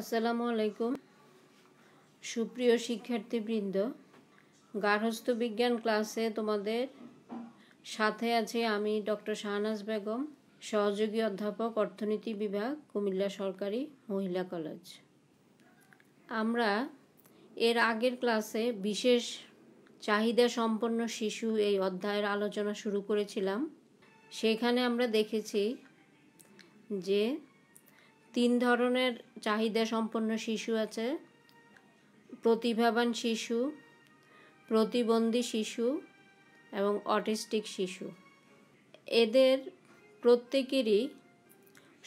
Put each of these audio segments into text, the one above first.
আসসালামু আলাইকুম সুপ্রিয় শিক্ষার্থীবৃন্দ গার্হস্থ বিজ্ঞান ক্লাসে তোমাদের সাথে আছে আমি ডক্টর শাহনাজ বেগম সহযোগী অধ্যাপক অর্থনীতি বিভাগ কুমিল্লা সরকারি মহিলা কলেজ আমরা এর আগের ক্লাসে বিশেষ চাহিদা সম্পন্ন শিশু এই অধ্যায়ের আলোচনা শুরু করেছিলাম সেখানে আমরা দেখেছি যে তিন ধরনের চাহিদা সম্পন্ন শিশু আছে প্রতিভাবান শিশু প্রতিবন্ধী শিশু এবং অটিস্টিক শিশু এদের প্রত্যেকেরই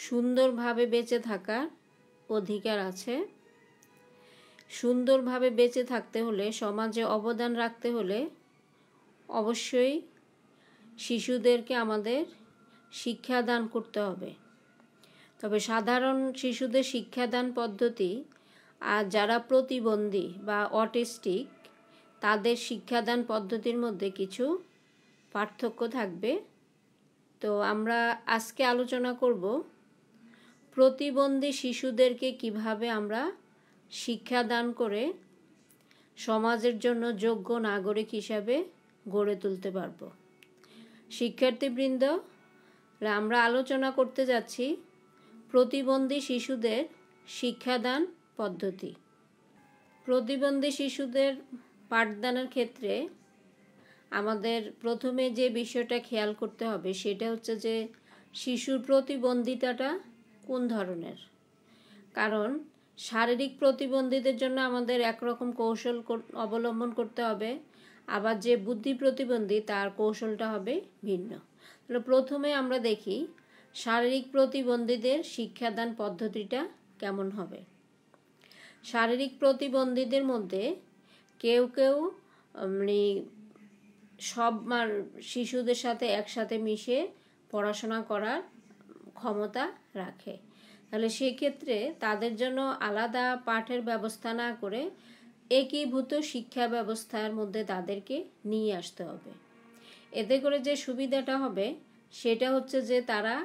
সুন্দরভাবে বেঁচে থাকার অধিকার আছে সুন্দরভাবে বেঁচে থাকতে হলে সমাজে অবদান রাখতে হলে অবশ্যই শিশুদেরকে আমাদের শিক্ষাদান করতে হবে তবে সাধারণ শিশুদের শিক্ষাদান পদ্ধতি আর যারা প্রতিবন্ধী বা অটিস্টিক তাদের শিক্ষাদান পদ্ধতির মধ্যে কিছু পার্থক্য থাকবে তো আমরা আজকে আলোচনা করব প্রতিবন্ধী শিশুদেরকে কিভাবে আমরা শিক্ষাদান করে সমাজের জন্য যোগ্য নাগরিক হিসাবে গড়ে তুলতে পারব শিক্ষার্থীবৃন্দ আমরা আলোচনা করতে যাচ্ছি প্রতিবন্ধী শিশুদের শিক্ষাদান পদ্ধতি প্রতিবন্ধী শিশুদের পাঠদানের ক্ষেত্রে আমাদের প্রথমে যে বিষয়টা খেয়াল করতে হবে সেটা হচ্ছে যে শিশুর প্রতিবন্ধিতাটা কোন ধরনের কারণ শারীরিক প্রতিবন্ধীদের জন্য আমাদের একরকম কৌশল অবলম্বন করতে হবে আবার যে বুদ্ধি প্রতিবন্ধী তার কৌশলটা হবে ভিন্ন প্রথমে আমরা দেখি শারীরিক প্রতিবন্ধীদের শিক্ষাদান পদ্ধতিটা কেমন হবে শারীরিক প্রতিবন্ধীদের মধ্যে কেউ কেউ মানে সব শিশুদের সাথে একসাথে মিশে পড়াশোনা করার ক্ষমতা রাখে তাহলে সেক্ষেত্রে তাদের জন্য আলাদা পাঠের ব্যবস্থা না করে একীভূত শিক্ষা ব্যবস্থার মধ্যে তাদেরকে নিয়ে আসতে হবে এতে করে যে সুবিধাটা হবে সেটা হচ্ছে যে তারা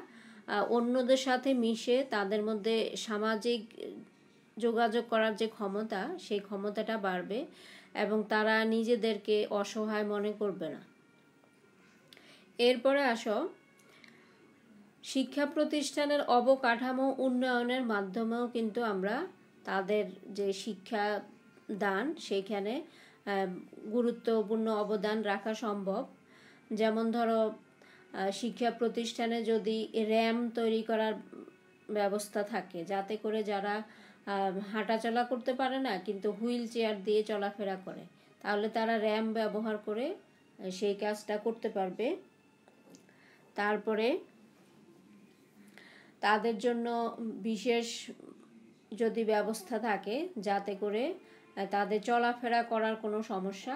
অন্যদের সাথে মিশে তাদের মধ্যে সামাজিক যোগাযোগ করার যে ক্ষমতা সেই ক্ষমতাটা বাড়বে এবং তারা নিজেদেরকে অসহায় মনে করবে না এরপরে আসো শিক্ষা প্রতিষ্ঠানের অবকাঠামো উন্নয়নের মাধ্যমেও কিন্তু আমরা তাদের যে শিক্ষা দান সেখানে গুরুত্বপূর্ণ অবদান রাখা সম্ভব যেমন ধরো শিক্ষা প্রতিষ্ঠানে যদি র্যাম তৈরি করার ব্যবস্থা থাকে যাতে করে যারা হাঁটাচলা করতে পারে না কিন্তু হুইল চেয়ার দিয়ে চলাফেরা করে তাহলে তারা র্যাম ব্যবহার করে সেই কাজটা করতে পারবে তারপরে তাদের জন্য বিশেষ যদি ব্যবস্থা থাকে যাতে করে তাদের চলাফেরা করার কোনো সমস্যা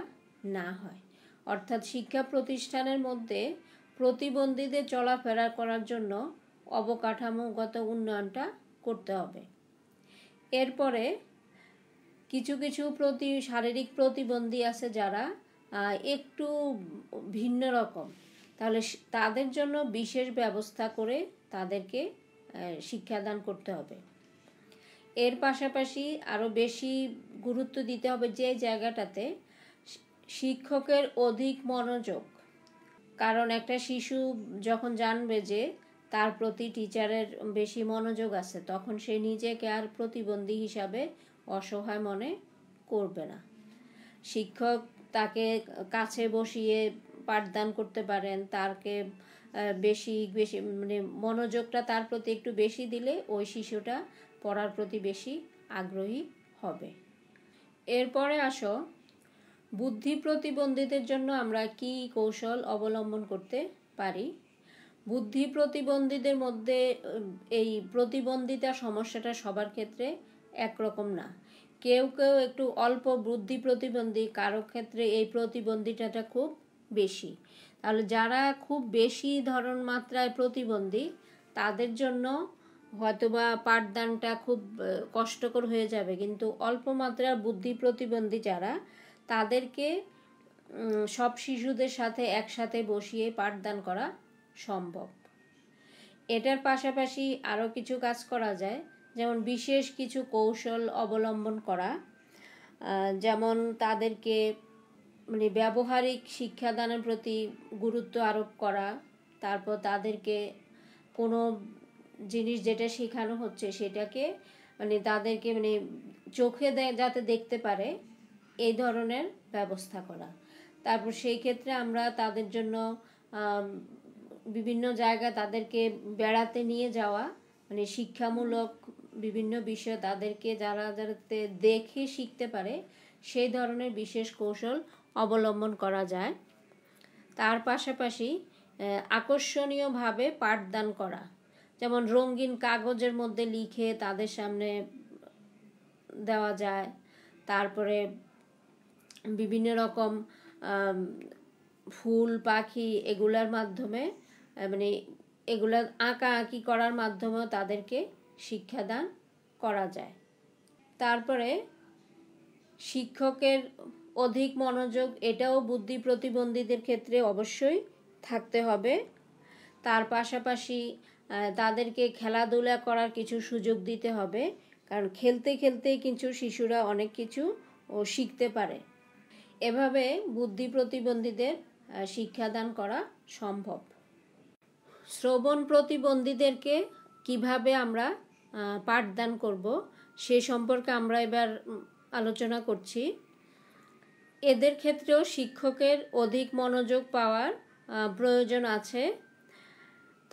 না হয় অর্থাৎ শিক্ষা প্রতিষ্ঠানের মধ্যে প্রতিবন্ধীদের চলাফেরা করার জন্য অবকাঠামোগত উন্নয়নটা করতে হবে এরপরে কিছু কিছু প্রতি শারীরিক প্রতিবন্ধী আছে যারা একটু ভিন্ন রকম তাহলে তাদের জন্য বিশেষ ব্যবস্থা করে তাদেরকে শিক্ষাদান করতে হবে এর পাশাপাশি আরও বেশি গুরুত্ব দিতে হবে যে জায়গাটাতে শিক্ষকের অধিক মনোযোগ কারণ একটা শিশু যখন জানবে যে তার প্রতি টিচারের বেশি মনোযোগ আছে তখন সে নিজেকে আর প্রতিবন্ধী হিসাবে অসহায় মনে করবে না শিক্ষক তাকে কাছে বসিয়ে পাঠদান করতে পারেন তারকে বেশি বেশি মানে মনোযোগটা তার প্রতি একটু বেশি দিলে ওই শিশুটা পড়ার প্রতি বেশি আগ্রহী হবে এরপরে আসো বুদ্ধি প্রতিবন্ধীদের জন্য আমরা কি কৌশল অবলম্বন করতে পারি বুদ্ধি প্রতিবন্ধীদের মধ্যে এই প্রতিবন্ধিতা সমস্যাটা সবার ক্ষেত্রে একরকম না কেউ কেউ একটু অল্প বুদ্ধি প্রতিবন্ধী কারো ক্ষেত্রে এই প্রতিবন্ধিতাটা খুব বেশি তাহলে যারা খুব বেশি ধরন মাত্রায় প্রতিবন্ধী তাদের জন্য হয়তোবা পাঠদানটা খুব কষ্টকর হয়ে যাবে কিন্তু অল্প মাত্রার বুদ্ধি প্রতিবন্ধী যারা তাদেরকে সব শিশুদের সাথে একসাথে বসিয়ে পাঠদান করা সম্ভব এটার পাশাপাশি আরও কিছু কাজ করা যায় যেমন বিশেষ কিছু কৌশল অবলম্বন করা যেমন তাদেরকে মানে ব্যবহারিক শিক্ষাদানের প্রতি গুরুত্ব আরোপ করা তারপর তাদেরকে কোনো জিনিস যেটা শেখানো হচ্ছে সেটাকে মানে তাদেরকে মানে চোখে যাতে দেখতে পারে এই ধরনের ব্যবস্থা করা তারপর সেই ক্ষেত্রে আমরা তাদের জন্য বিভিন্ন জায়গায় তাদেরকে বেড়াতে নিয়ে যাওয়া মানে শিক্ষামূলক বিভিন্ন বিষয় তাদেরকে যারা যাতে দেখে শিখতে পারে সেই ধরনের বিশেষ কৌশল অবলম্বন করা যায় তার পাশাপাশি আকর্ষণীয়ভাবে পাঠদান করা যেমন রঙিন কাগজের মধ্যে লিখে তাদের সামনে দেওয়া যায় তারপরে বিভিন্ন রকম ফুল পাখি এগুলার মাধ্যমে মানে এগুলা আঁকা আঁকি করার মাধ্যমেও তাদেরকে শিক্ষাদান করা যায় তারপরে শিক্ষকের অধিক মনোযোগ এটাও বুদ্ধি প্রতিবন্ধীদের ক্ষেত্রে অবশ্যই থাকতে হবে তার পাশাপাশি তাদেরকে খেলাধুলা করার কিছু সুযোগ দিতে হবে কারণ খেলতে খেলতেই কিন্তু শিশুরা অনেক কিছু ও শিখতে পারে এভাবে বুদ্ধি প্রতিবন্ধীদের শিক্ষাদান করা সম্ভব শ্রবণ প্রতিবন্ধীদেরকে কিভাবে আমরা পাঠদান করব সে সম্পর্কে আমরা এবার আলোচনা করছি এদের ক্ষেত্রেও শিক্ষকের অধিক মনোযোগ পাওয়ার প্রয়োজন আছে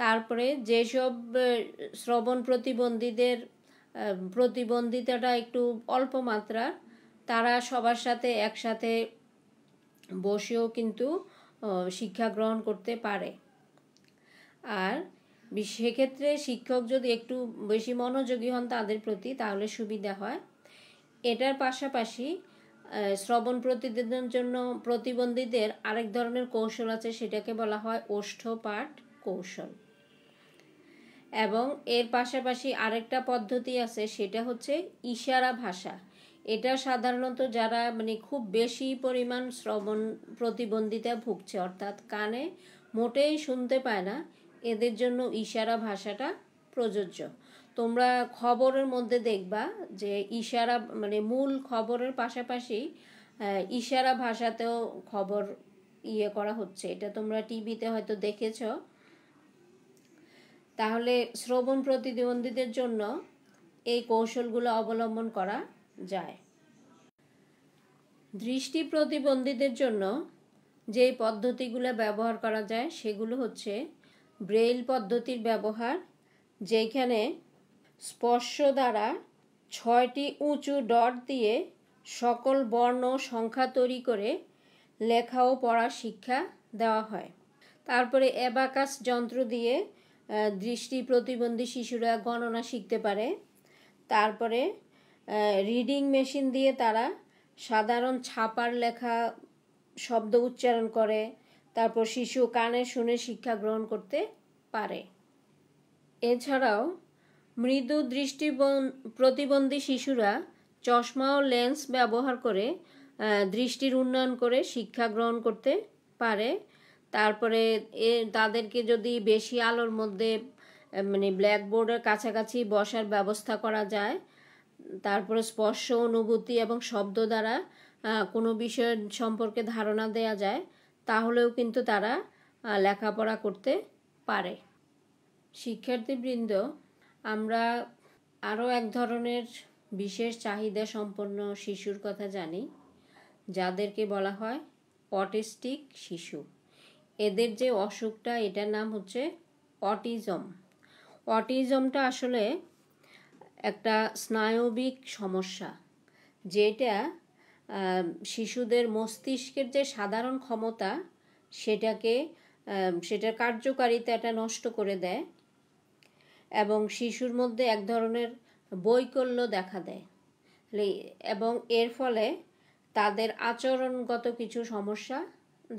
তারপরে যেসব শ্রবণ প্রতিবন্ধীদের প্রতিবন্ধিতাটা একটু অল্প মাত্রার তারা সবার সাথে একসাথে বসেও কিন্তু শিক্ষা গ্রহণ করতে পারে আর সেক্ষেত্রে শিক্ষক যদি একটু বেশি মনোযোগী হন তাদের প্রতি তাহলে সুবিধা হয় এটার পাশাপাশি শ্রবণ প্রতিদিনের জন্য প্রতিবন্ধীদের আরেক ধরনের কৌশল আছে সেটাকে বলা হয় ওষ্ঠ পাঠ কৌশল এবং এর পাশাপাশি আরেকটা পদ্ধতি আছে সেটা হচ্ছে ইশারা ভাষা এটা সাধারণত যারা মানে খুব বেশি পরিমাণ শ্রবণ প্রতিবন্ধিতা ভুগছে অর্থাৎ কানে মোটেই শুনতে পায় না এদের জন্য ইশারা ভাষাটা প্রযোজ্য তোমরা খবরের মধ্যে দেখবা যে ইশারা মানে মূল খবরের পাশাপাশি ইশারা ভাষাতেও খবর ইয়ে করা হচ্ছে এটা তোমরা টিভিতে হয়তো দেখেছ তাহলে শ্রবণ প্রতিবন্ধীদের জন্য এই কৌশলগুলো অবলম্বন করা যায় দৃষ্টি প্রতিবন্ধীদের জন্য যে পদ্ধতিগুলো ব্যবহার করা যায় সেগুলো হচ্ছে ব্রেইল পদ্ধতির ব্যবহার যেখানে স্পর্শ দ্বারা ছয়টি উঁচু ডট দিয়ে সকল বর্ণ সংখ্যা তৈরি করে লেখা ও পড়া শিক্ষা দেওয়া হয় তারপরে অ্যাবাকাস যন্ত্র দিয়ে দৃষ্টি প্রতিবন্ধী শিশুরা গণনা শিখতে পারে তারপরে রিডিং মেশিন দিয়ে তারা সাধারণ ছাপার লেখা শব্দ উচ্চারণ করে তারপর শিশু কানে শুনে শিক্ষা গ্রহণ করতে পারে এছাড়াও মৃদু দৃষ্টি প্রতিবন্ধী শিশুরা চশমা ও লেন্স ব্যবহার করে দৃষ্টির উন্নয়ন করে শিক্ষা গ্রহণ করতে পারে তারপরে এ তাদেরকে যদি বেশি আলোর মধ্যে মানে ব্ল্যাকবোর্ডের কাছাকাছি বসার ব্যবস্থা করা যায় তারপরে স্পর্শ অনুভূতি এবং শব্দ দ্বারা কোনো বিষয় সম্পর্কে ধারণা দেয়া যায় তাহলেও কিন্তু তারা লেখাপড়া করতে পারে শিক্ষার্থীবৃন্দ আমরা আরও এক ধরনের বিশেষ চাহিদা সম্পন্ন শিশুর কথা জানি যাদেরকে বলা হয় অটিস্টিক শিশু এদের যে অসুখটা এটার নাম হচ্ছে অটিজম অটিজমটা আসলে একটা স্নায়বিক সমস্যা যেটা শিশুদের মস্তিষ্কের যে সাধারণ ক্ষমতা সেটাকে সেটার কার্যকারিতাটা নষ্ট করে দেয় এবং শিশুর মধ্যে এক ধরনের বৈকল্য দেখা দেয় এবং এর ফলে তাদের আচরণগত কিছু সমস্যা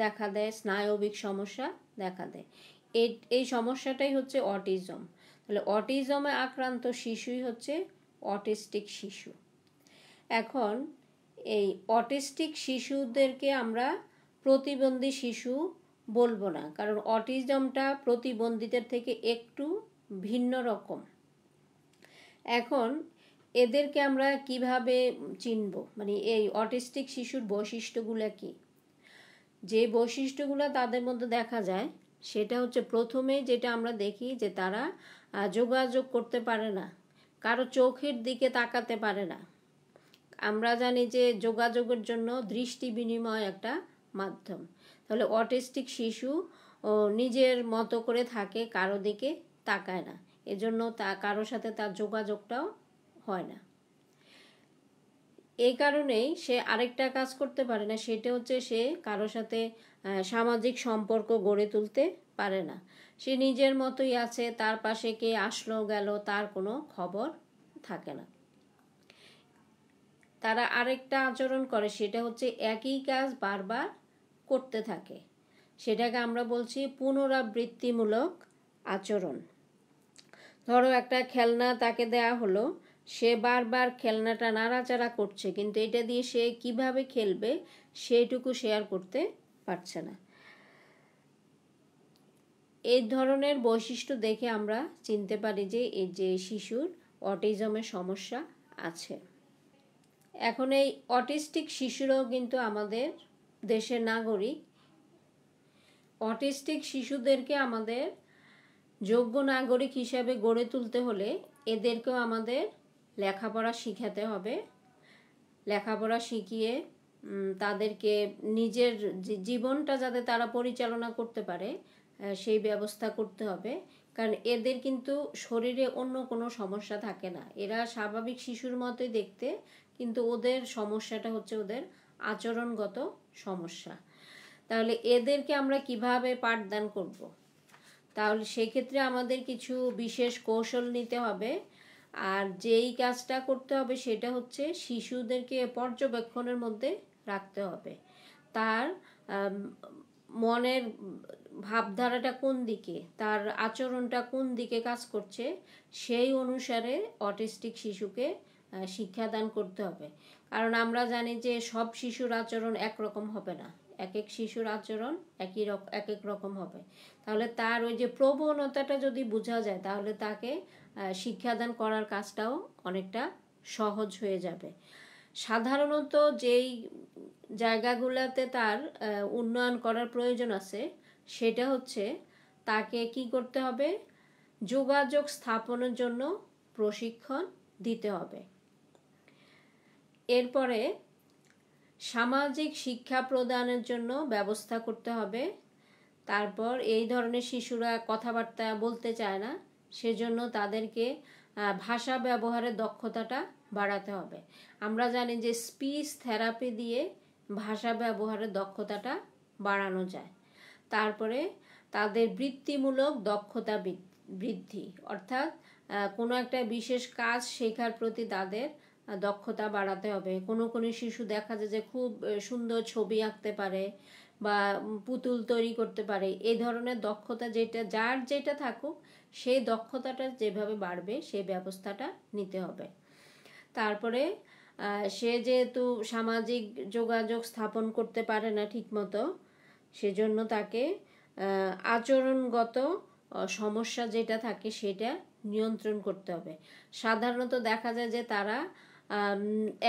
দেখা দেয় স্নায়বিক সমস্যা দেখা দেয় এই সমস্যাটাই হচ্ছে অটিজম তাহলে অটিজমে আক্রান্ত শিশুই হচ্ছে অটিস্টিক শিশু এখন এই অটিস্টিক শিশুদেরকে আমরা প্রতিবন্ধী শিশু বলবো না কারণ অটিজমটা প্রতিবন্ধীদের থেকে একটু ভিন্ন রকম এখন এদেরকে আমরা কিভাবে চিনব মানে এই অটিস্টিক শিশুর বৈশিষ্ট্যগুলো কি যে বৈশিষ্ট্যগুলো তাদের মধ্যে দেখা যায় সেটা হচ্ছে প্রথমে যেটা আমরা দেখি যে তারা যোগাযোগ করতে পারে না কারো চোখের দিকে তাকাতে পারে না আমরা জানি যে যোগাযোগের জন্য দৃষ্টি বিনিময় একটা মাধ্যম তাহলে অটিস্টিক শিশু ও নিজের মতো করে থাকে কারো দিকে তাকায় না এজন্য তা কারোর সাথে তার যোগাযোগটাও হয় না এই কারণেই সে আরেকটা কাজ করতে পারে না সেটা হচ্ছে সে কারোর সাথে সামাজিক সম্পর্ক গড়ে তুলতে পারে না সে নিজের মতোই আছে তার পাশে কে আসলো গেল তার কোনো খবর থাকে না তারা আরেকটা আচরণ করে সেটা হচ্ছে একই কাজ বারবার করতে থাকে সেটাকে আমরা বলছি পুনরাবৃত্তিমূলক আচরণ ধরো একটা খেলনা তাকে দেয়া হলো সে বারবার খেলনাটা নাড়াচাড়া করছে কিন্তু এটা দিয়ে সে কিভাবে খেলবে সেটুকু শেয়ার করতে পারছে না এই ধরনের বৈশিষ্ট্য দেখে আমরা চিনতে পারি যে এই যে শিশুর অটিজমের সমস্যা আছে এখন এই অটিস্টিক শিশুরাও কিন্তু আমাদের দেশের নাগরিক অটিস্টিক শিশুদেরকে আমাদের যোগ্য নাগরিক হিসাবে গড়ে তুলতে হলে এদেরকেও আমাদের লেখাপড়া শিখাতে হবে লেখাপড়া শিখিয়ে তাদেরকে নিজের জীবনটা যাতে তারা পরিচালনা করতে পারে সেই ব্যবস্থা করতে হবে কারণ এদের কিন্তু শরীরে অন্য কোনো সমস্যা থাকে না এরা স্বাভাবিক শিশুর মতোই দেখতে কিন্তু ওদের সমস্যাটা হচ্ছে ওদের আচরণগত সমস্যা তাহলে এদেরকে আমরা কিভাবে পাঠদান করব। তাহলে সেক্ষেত্রে আমাদের কিছু বিশেষ কৌশল নিতে হবে আর যেই কাজটা করতে হবে সেটা হচ্ছে শিশুদেরকে পর্যবেক্ষণের মধ্যে রাখতে হবে তার মনের ভাবধারাটা কোন দিকে তার আচরণটা কোন দিকে কাজ করছে সেই অনুসারে অটিস্টিক শিশুকে শিক্ষাদান করতে হবে কারণ আমরা জানি যে সব শিশুর আচরণ একরকম হবে না এক এক শিশুর আচরণ একই রকম এক এক রকম হবে তাহলে তার ওই যে প্রবণতাটা যদি বোঝা যায় তাহলে তাকে শিক্ষাদান করার কাজটাও অনেকটা সহজ হয়ে যাবে সাধারণত যেই জায়গাগুলোতে তার উন্নয়ন করার প্রয়োজন আছে সেটা হচ্ছে তাকে কি করতে হবে যোগাযোগ স্থাপনের জন্য প্রশিক্ষণ দিতে হবে এরপরে সামাজিক শিক্ষা প্রদানের জন্য ব্যবস্থা করতে হবে তারপর এই ধরনের শিশুরা কথাবার্তা বলতে চায় না সেজন্য তাদেরকে ভাষা ব্যবহারের দক্ষতাটা বাড়াতে হবে আমরা জানি যে স্পিচ থেরাপি দিয়ে ভাষা ব্যবহারের দক্ষতাটা বাড়ানো যায় তারপরে তাদের বৃত্তিমূলক দক্ষতা বৃদ্ধি অর্থাৎ কোনো একটা বিশেষ কাজ শেখার প্রতি তাদের দক্ষতা বাড়াতে হবে কোনো কোনো শিশু দেখা যায় যে খুব সুন্দর ছবি আঁকতে পারে বা পুতুল তৈরি করতে পারে এই ধরনের দক্ষতা যেটা যার যেটা থাকুক সেই দক্ষতাটা যেভাবে বাড়বে সেই ব্যবস্থাটা নিতে হবে তারপরে সে যেহেতু সামাজিক যোগাযোগ স্থাপন করতে পারে না ঠিকমতো সেজন্য তাকে আচরণগত সমস্যা যেটা থাকে সেটা নিয়ন্ত্রণ করতে হবে সাধারণত দেখা যায় যে তারা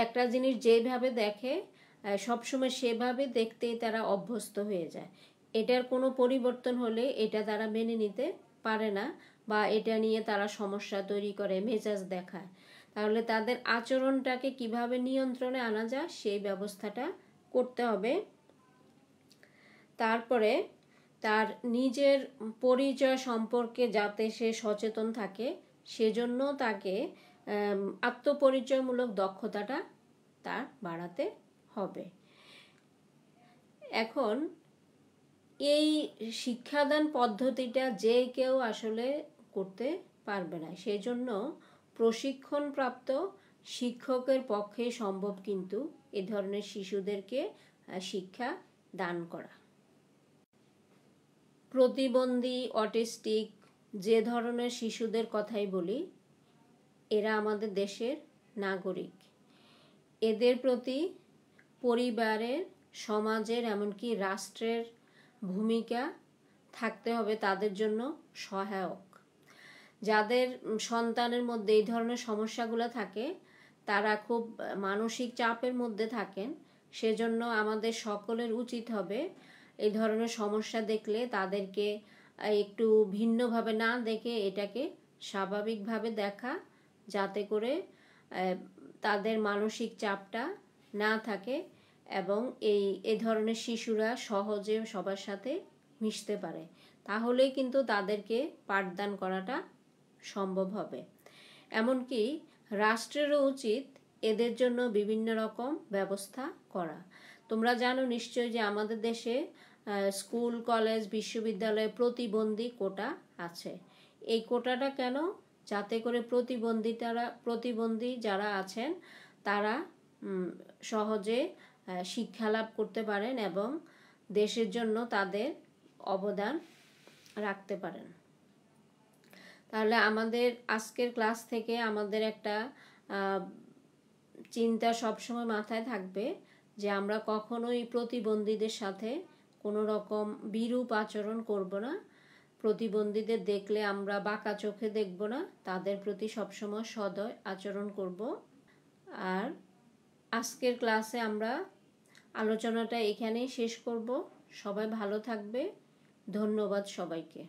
একটা জিনিস যেভাবে দেখে সবসময় সেভাবে দেখতেই তারা অভ্যস্ত হয়ে যায় এটার কোনো পরিবর্তন হলে এটা তারা মেনে নিতে পারে না বা এটা নিয়ে তারা সমস্যা তৈরি করে মেজাজ দেখায় তাহলে তাদের আচরণটাকে কিভাবে নিয়ন্ত্রণে আনা যায় সেই ব্যবস্থাটা করতে হবে তারপরে তার নিজের পরিচয় সম্পর্কে যাতে সে সচেতন থাকে সেজন্য তাকে আত্মপরিচয়মূলক দক্ষতাটা তার বাড়াতে হবে এখন এই শিক্ষাদান পদ্ধতিটা যে কেউ আসলে করতে পারবে না সেজন্য প্রশিক্ষণপ্রাপ্ত শিক্ষকের পক্ষে সম্ভব কিন্তু এ ধরনের শিশুদেরকে শিক্ষা দান করা প্রতিবন্ধী অটিস্টিক যে ধরনের শিশুদের কথাই বলি এরা আমাদের দেশের নাগরিক এদের প্রতি পরিবারের সমাজের এমনকি রাষ্ট্রের ভূমিকা থাকতে হবে তাদের জন্য সহায়ক যাদের সন্তানের মধ্যে এই ধরনের সমস্যাগুলো থাকে তারা খুব মানসিক চাপের মধ্যে থাকেন সেজন্য আমাদের সকলের উচিত হবে এই ধরনের সমস্যা দেখলে তাদেরকে একটু ভিন্নভাবে না দেখে এটাকে স্বাভাবিকভাবে দেখা যাতে করে তাদের মানসিক চাপটা না থাকে এবং এই এ ধরনের শিশুরা সহজে সবার সাথে মিশতে পারে তাহলেই কিন্তু তাদেরকে পাঠদান করাটা সম্ভব হবে এমনকি রাষ্ট্রেরও উচিত এদের জন্য বিভিন্ন রকম ব্যবস্থা করা তোমরা জানো নিশ্চয় যে আমাদের দেশে স্কুল কলেজ বিশ্ববিদ্যালয়ে প্রতিবন্ধী কোটা আছে এই কোটাটা কেন যাতে করে প্রতিবন্ধী তারা প্রতিবন্ধী যারা আছেন তারা সহজে শিক্ষা লাভ করতে পারেন এবং দেশের জন্য তাদের অবদান রাখতে পারেন তাহলে আমাদের আজকের ক্লাস থেকে আমাদের একটা চিন্তা সবসময় মাথায় থাকবে যে আমরা কখনোই প্রতিবন্ধীদের সাথে কোনো রকম বিরূপ আচরণ করব না প্রতিবন্ধীদের দেখলে আমরা বাঁকা চোখে দেখব না তাদের প্রতি সবসময় সদয় আচরণ করব আর আজকের ক্লাসে আমরা আলোচনাটা এখানেই শেষ করব সবাই ভালো থাকবে ধন্যবাদ সবাইকে